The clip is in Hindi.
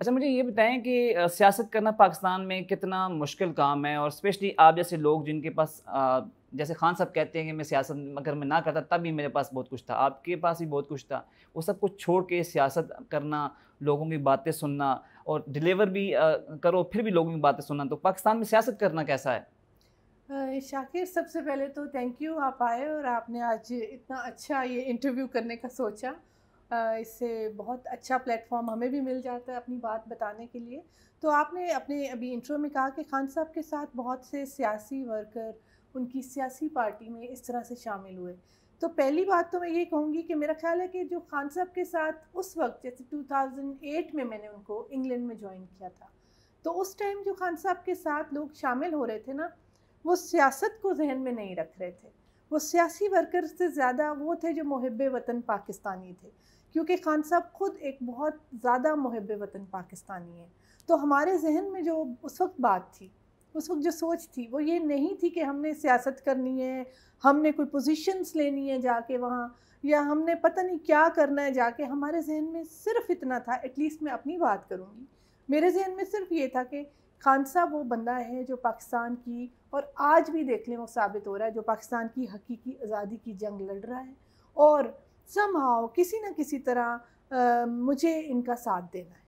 अच्छा मुझे ये बताएं कि सियासत करना पाकिस्तान में कितना मुश्किल काम है और स्पेशली आप जैसे लोग जिनके पास जैसे खान साहब कहते हैं कि मैं सियासत अगर मैं ना करता तब भी मेरे पास बहुत कुछ था आपके पास भी बहुत कुछ था वो सब कुछ छोड़ के सियासत करना लोगों की बातें सुनना और डिलीवर भी करो फिर भी लोगों की बातें सुनना तो पाकिस्तान में सियासत करना कैसा है शाकिर सबसे पहले तो थैंक यू आप आए और आपने आज इतना अच्छा ये इंटरव्यू करने का सोचा इससे बहुत अच्छा प्लेटफॉर्म हमें भी मिल जाता है अपनी बात बताने के लिए तो आपने अपने अभी इंट्रो में कहा कि खान साहब के साथ बहुत से सियासी वर्कर उनकी सियासी पार्टी में इस तरह से शामिल हुए तो पहली बात तो मैं ये कहूँगी कि मेरा ख्याल है कि जो खान साहब के साथ उस वक्त जैसे 2008 में मैंने उनको इंग्लैंड में ज्वाइन किया था तो उस टाइम जो खान साहब के साथ लोग शामिल हो रहे थे ना वो सियासत को जहन में नहीं रख रहे थे वो सियासी वर्कर से ज़्यादा वो थे जो महब वतन पाकिस्तानी थे क्योंकि खान साहब ख़ुद एक बहुत ज़्यादा महब वतन पाकिस्तानी हैं तो हमारे जहन में जो उस वक्त बात थी उस वक्त जो सोच थी वो ये नहीं थी कि हमने सियासत करनी है हमने कोई पोजीशंस लेनी है जाके वहाँ या हमने पता नहीं क्या करना है जाके हमारे जहन में सिर्फ इतना था एटलीस्ट मैं अपनी बात करूँगी मेरे जहन में सिर्फ ये था कि खान साहब वो बंदा है जो पाकिस्तान की और आज भी देख लें वो साबित हो रहा है जो पाकिस्तान की हकीकी आज़ादी की जंग लड़ रहा है और सम किसी न किसी तरह आ, मुझे इनका साथ देना है